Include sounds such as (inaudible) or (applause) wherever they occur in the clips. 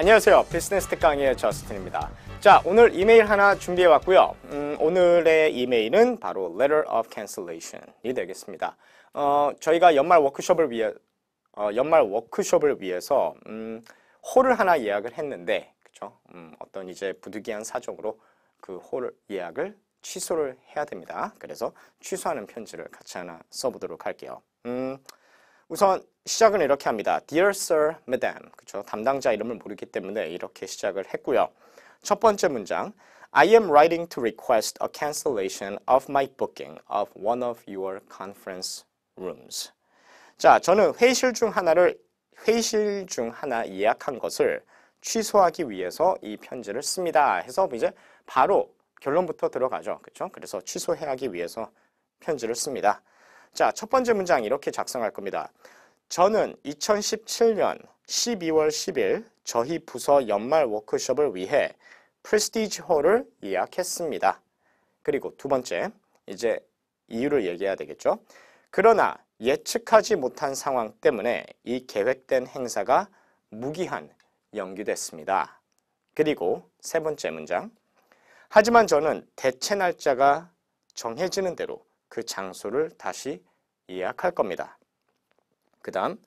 안녕하세요. 비즈니스 특 강의의 저스틴입니다. 자, 오늘 이메일 하나 준비해 왔고요. 음, 오늘의 이메일은 바로 letter of cancellation이 되겠습니다. 어, 저희가 연말 워크숍을 위해 어, 연말 워크숍을 위해서 음, 홀을 하나 예약을 했는데 그렇죠? 음, 어떤 이제 부득이한 사정으로 그 홀 예약을 취소를 해야 됩니다. 그래서 취소하는 편지를 같이 하나 써보도록 할게요. 음, 우선 시작은 이렇게 합니다. Dear Sir, Madam. 그렇 담당자 이름을 모르기 때문에 이렇게 시작을 했고요. 첫 번째 문장. I am writing to request a cancellation of my booking of one of your conference rooms. 자, 저는 회의실 중 하나를 회의실 중 하나 예약한 것을 취소하기 위해서 이 편지를 씁니다. 해서 이제 바로 결론부터 들어가죠. 그렇 그래서 취소하기 위해서 편지를 씁니다. 자, 첫 번째 문장 이렇게 작성할 겁니다. 저는 2017년 12월 10일 저희 부서 연말 워크숍을 위해 프리스티지 홀을 예약했습니다. 그리고 두 번째, 이제 이유를 얘기해야 되겠죠. 그러나 예측하지 못한 상황 때문에 이 계획된 행사가 무기한 연기됐습니다. 그리고 세 번째 문장. 하지만 저는 대체 날짜가 정해지는 대로 그 장소를 다시 예약할 겁니다. 그 다음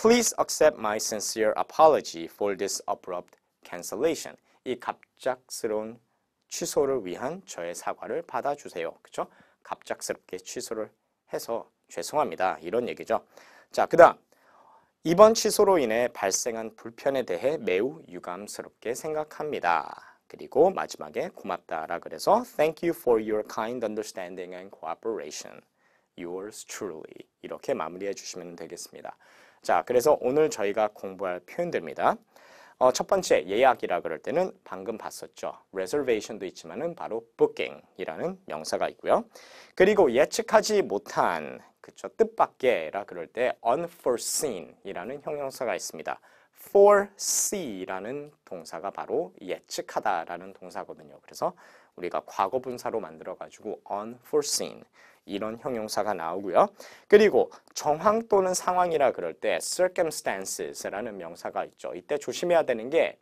Please accept my sincere apology for this abrupt cancellation. 이 갑작스러운 취소를 위한 저의 사과를 받아주세요. 그쵸? 갑작스럽게 취소를 해서 죄송합니다. 이런 얘기죠. 자, 그 다음 이번 취소로 인해 발생한 불편에 대해 매우 유감스럽게 생각합니다. 그리고 마지막에 고맙다라 그래서 Thank you for your kind understanding and cooperation. yours truly 이렇게 마무리해 주시면 되겠습니다. 자, 그래서 오늘 저희가 공부할 표현들입니다. 어, 첫 번째 예약이라 그럴 때는 방금 봤었죠. reservation도 있지만은 바로 booking이라는 명사가 있고요. 그리고 예측하지 못한 그쵸? 뜻밖에라 그럴 때 unforeseen이라는 형용사가 있습니다. foresee라는 동사가 바로 예측하다라는 동사거든요. 그래서 우리가 과거 분사로 만들어 가지고 unforeseen 이런 형용사가 나오고요. 그리고 정황 또는 상황이라 그럴 때 circumstances라는 명사가 있죠. 이때 조심해야 되는 게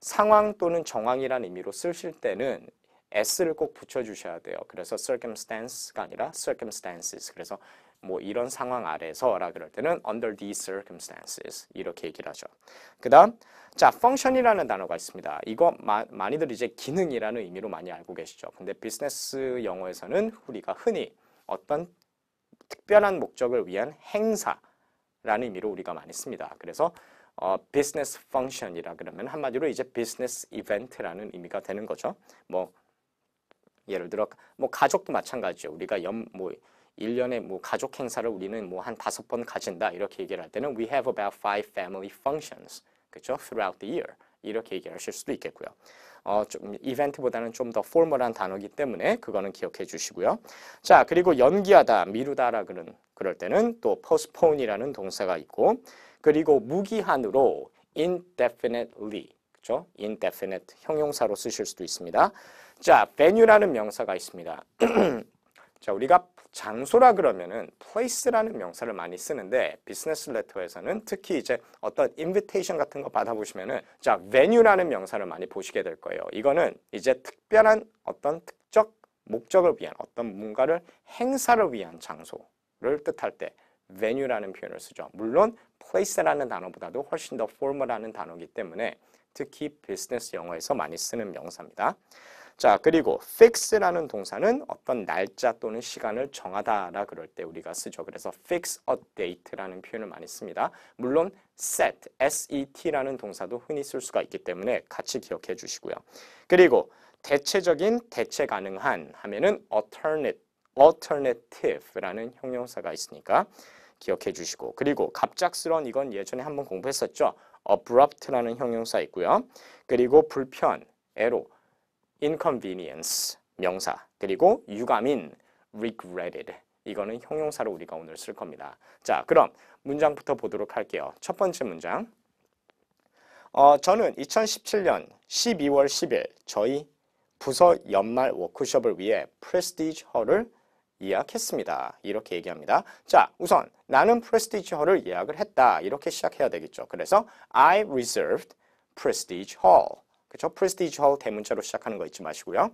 상황 또는 정황이라는 의미로 쓰실 때는 s를 꼭 붙여 주셔야 돼요. 그래서 circumstance가 아니라 circumstances. 그래서 뭐 이런 상황 아래서라 그럴 때는 under these circumstances 이렇게 얘기를 하죠. 그다음 자, function이라는 단어가 있습니다. 이거 마, 많이들 이제 기능이라는 의미로 많이 알고 계시죠. 근데 비즈니스 영어에서는 우리가 흔히 어떤 특별한 목적을 위한 행사라는 의미로 우리가 많이 씁니다. 그래서 어, business function이라 그러면 한마디로 이제 business event라는 의미가 되는 거죠. 뭐 예를 들어 뭐 가족도 마찬가지죠. 우리가 연뭐 1년에 뭐 가족 행사를 우리는 뭐 한 다섯 번 가진다 이렇게 얘기를 할 때는 we have about five family functions 그렇죠? throughout the year 이렇게 얘기하실 수도 있겠고요. 어, 좀 이벤트보다는 좀더 포멀한 단어이기 때문에 그거는 기억해 주시고요. 자, 그리고 연기하다, 미루다라 그런 그럴 때는 또 postpone이라는 동사가 있고 그리고 무기한으로 indefinitely 그렇죠? indefinite 형용사로 쓰실 수도 있습니다. 자, venue라는 명사가 있습니다. (clears throat) 자, 우리가 장소라 그러면은 place라는 명사를 많이 쓰는데 비즈니스 레터에서는 특히 이제 어떤 인비테이션 같은 거 받아보시면은 자, venue라는 명사를 많이 보시게 될 거예요. 이거는 이제 특별한 어떤 특적 목적을 위한 어떤 뭔가를 행사를 위한 장소를 뜻할 때 venue라는 표현을 쓰죠. 물론 place라는 단어보다도 훨씬 더 formal라는 단어이기 때문에 특히 비즈니스 영어에서 많이 쓰는 명사입니다. 자, 그리고 fix라는 동사는 어떤 날짜 또는 시간을 정하다라 그럴 때 우리가 쓰죠. 그래서 fix a date라는 표현을 많이 씁니다. 물론 set, set라는 동사도 흔히 쓸 수가 있기 때문에 같이 기억해 주시고요. 그리고 대체적인, 대체 가능한 하면은 alternate, alternative라는 형용사가 있으니까 기억해 주시고 그리고 갑작스러운 이건 예전에 한번 공부했었죠. abrupt라는 형용사 있고요. 그리고 불편, 에로 inconvenience 명사 그리고 유감인 regretted 이거는 형용사로 우리가 오늘 쓸 겁니다. 자 그럼 문장부터 보도록 할게요. 첫 번째 문장 어, 저는 2017년 12월 10일 저희 부서 연말 워크숍을 위해 프레스티지 허를 예약했습니다. 이렇게 얘기합니다. 자, 우선 나는 프레스티지 허를 예약을 했다. 이렇게 시작해야 되겠죠. 그래서 I reserved prestige hall. 그쵸? p r e s t i g i 대문자로 시작하는 거 잊지 마시고요.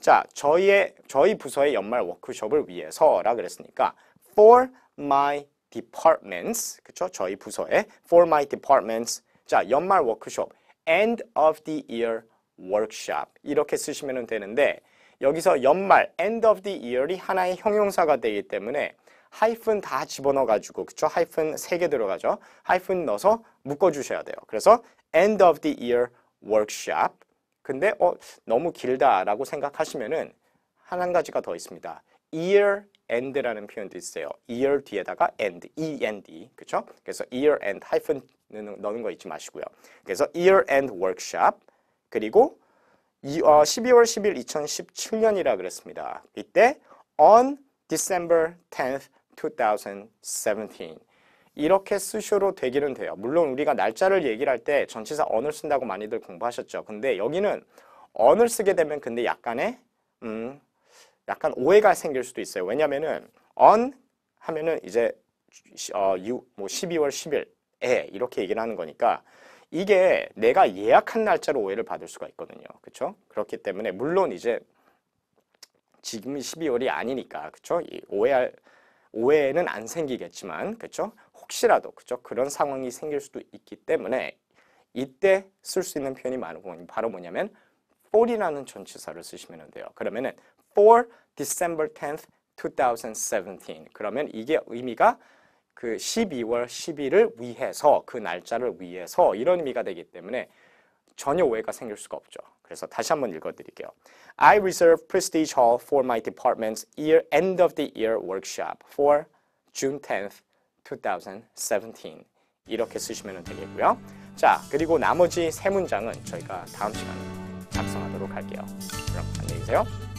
자, 저희의 저희 부서의 연말 워크숍을 위해서라 그랬으니까 for my departments 그쵸? 저희 부서의 for my departments 자, 연말 워크숍 end of the year workshop 이렇게 쓰시면 되는데 여기서 연말 end of the year이 하나의 형용사가 되기 때문에 하이픈 다 집어넣어 가지고 그쵸? 하이픈 세 개 들어가죠. 하이픈 넣어서 묶어 주셔야 돼요. 그래서 end of the year workshop. 근데 어, 너무 길다라고 생각하시면은 한 가지가 더 있습니다. year end라는 표현도 있어요. year 뒤에다가 end, end, e. 그렇죠? 그래서 year end 하이픈 넣는 거 잊지 마시고요. 그래서 year end workshop 그리고 12월 10일 2017년이라 그랬습니다. 이때 on December 10th 2017 이렇게 쓰셔도 되기는 돼요. 물론 우리가 날짜를 얘기를 할 때 전치사 언을 쓴다고 많이들 공부하셨죠. 근데 여기는 언을 쓰게 되면 근데 약간의 음, 약간 오해가 생길 수도 있어요. 왜냐면은 언 하면은 이제 어, 유, 뭐 12월 10일에 이렇게 얘기를 하는 거니까 이게 내가 예약한 날짜로 오해를 받을 수가 있거든요. 그렇죠? 그렇기 때문에 물론 이제 지금이 12월이 아니니까 그렇죠? 오해할 오해는 안 생기겠지만 그렇죠? 혹시라도 그렇죠? 그런 상황이 생길 수도 있기 때문에 이때 쓸 수 있는 표현이 많은 바로 뭐냐면 for이라는 전치사를 쓰시면 돼요. 그러면은 for December 10th 2017 그러면 이게 의미가 그 12월 10일을 위해서 그 날짜를 위해서 이런 의미가 되기 때문에 전혀 오해가 생길 수가 없죠. 그래서 다시 한번 읽어드릴게요. I reserve Prestige Hall for my department's year end of the year workshop for June 10th, 2017. 이렇게 쓰시면 되겠고요. 자, 그리고 나머지 세 문장은 저희가 다음 시간에 작성하도록 할게요. 여러 안녕히 계세요.